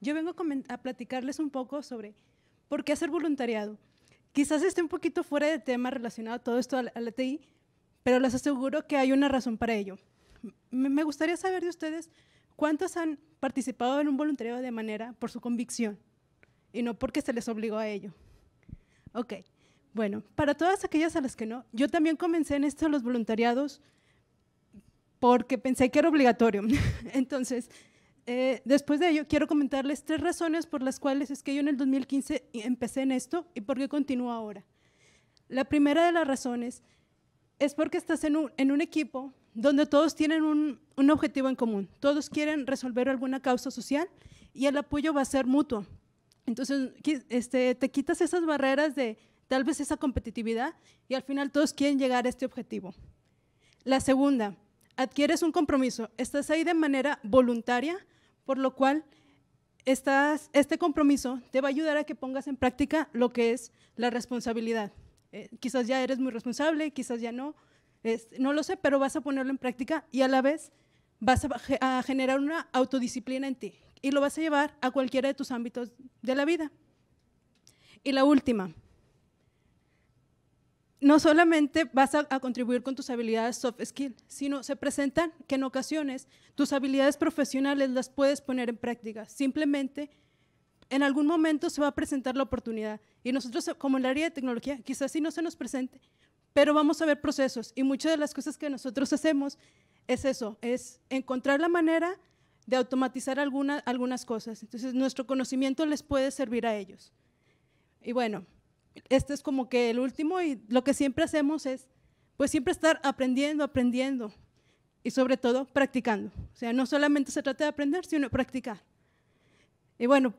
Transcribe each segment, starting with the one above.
Yo vengo a, platicarles un poco sobre por qué hacer voluntariado. Quizás esté un poquito fuera de tema relacionado a todo esto a la, TI, pero les aseguro que hay una razón para ello. me gustaría saber de ustedes cuántos han participado en un voluntariado de manera por su convicción y no porque se les obligó a ello. Ok, bueno, para todas aquellas a las que no, yo también comencé en esto los voluntariados porque pensé que era obligatorio. Entonces, eh, después de ello, quiero comentarles tres razones por las cuales es que yo en el 2015 empecé en esto y por qué continúo ahora. La primera de las razones es porque estás en un, equipo donde todos tienen un, un objetivo en común, todos quieren resolver alguna causa social y el apoyo va a ser mutuo. Entonces, este, te quitas esas barreras de tal vez esa competitividad y al final todos quieren llegar a este objetivo. La segunda, adquieres un compromiso. Estás ahí de manera voluntaria por lo cual este compromiso te va a ayudar a que pongas en práctica lo que es la responsabilidad. Eh, quizás ya eres muy responsable, quizás ya no, no lo sé, pero vas a ponerlo en práctica y a la vez vas a, a generar una autodisciplina en ti y lo vas a llevar a cualquiera de tus ámbitos de la vida. Y la última, no solamente vas a, contribuir con tus habilidades soft skill, sino se presentan que en ocasiones tus habilidades profesionales las puedes poner en práctica. Simplemente en algún momento se va a presentar la oportunidad. Y nosotros, como el área de tecnología, quizás sí no se nos presente, pero vamos a ver procesos. Y muchas de las cosas que nosotros hacemos es eso, es encontrar la manera de automatizar algunas cosas. Entonces, nuestro conocimiento les puede servir a ellos. Y bueno, este es como que el último y lo que siempre hacemos es, pues siempre estar aprendiendo, aprendiendo y sobre todo practicando. O sea, no solamente se trata de aprender, sino practicar. Y bueno,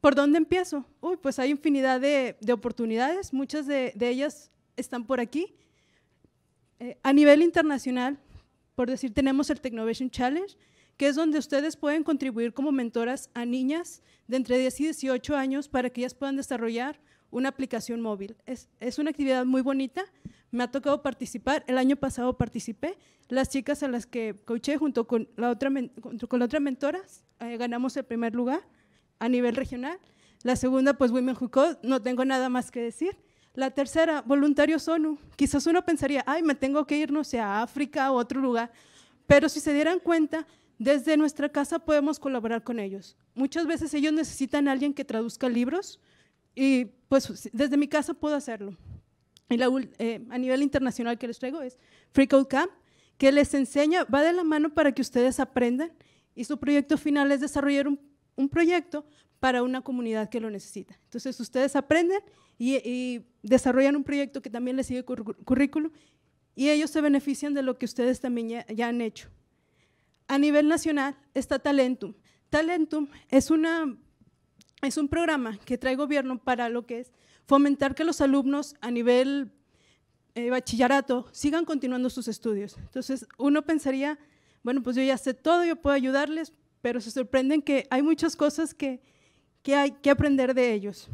¿por dónde empiezo? Uy, pues hay infinidad de, oportunidades, muchas de, ellas están por aquí. Eh, a nivel internacional, por decir, tenemos el Technovation Challenge, que es donde ustedes pueden contribuir como mentoras a niñas de entre 10 y 18 años para que ellas puedan desarrollar una aplicación móvil. Es, una actividad muy bonita, me ha tocado participar, el año pasado participé, las chicas a las que coaché junto con la otra, con la otra mentora eh, ganamos el primer lugar a nivel regional, la segunda pues Women Who Code, no tengo nada más que decir. La tercera, voluntarios ONU. Quizás uno pensaría, ay, me tengo que ir, no sé, a África o a otro lugar. Pero si se dieran cuenta, desde nuestra casa podemos colaborar con ellos. Muchas veces ellos necesitan a alguien que traduzca libros, y pues desde mi casa puedo hacerlo. Y eh, a nivel internacional que les traigo es Free Code Camp, que les enseña, va de la mano para que ustedes aprendan y su proyecto final es desarrollar un, proyecto para una comunidad que lo necesita. Entonces ustedes aprenden y, desarrollan un proyecto que también les sigue el currículum y ellos se benefician de lo que ustedes también ya, ya han hecho. A nivel nacional está Talentum. Talentum es una es un programa que trae gobierno para lo que es fomentar que los alumnos a nivel eh, bachillerato sigan continuando sus estudios. Entonces, uno pensaría, bueno, pues yo ya sé todo, yo puedo ayudarles, pero se sorprenden que hay muchas cosas que, hay que aprender de ellos.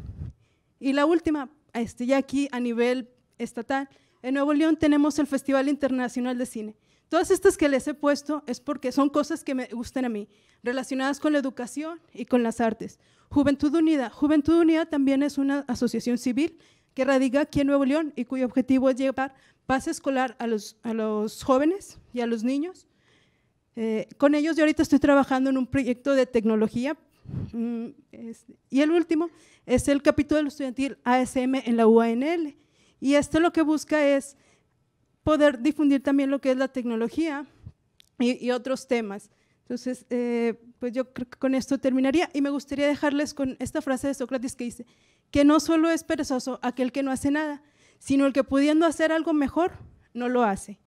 Y la última, este, ya aquí a nivel estatal, en Nuevo León tenemos el Festival Internacional de Cine. Todas estas que les he puesto es porque son cosas que me gustan a mí, relacionadas con la educación y con las artes. Juventud Unida. Juventud Unida también es una asociación civil que radica aquí en Nuevo León y cuyo objetivo es llevar paz escolar a los, a los jóvenes y a los niños. Eh, con ellos yo ahorita estoy trabajando en un proyecto de tecnología. Mm, y el último es el capítulo estudiantil ASM en la UANL. Y esto lo que busca es poder difundir también lo que es la tecnología y, otros temas. Entonces, eh, pues yo creo que con esto terminaría y me gustaría dejarles con esta frase de Sócrates que dice, que no solo es perezoso aquel que no hace nada, sino el que pudiendo hacer algo mejor, no lo hace.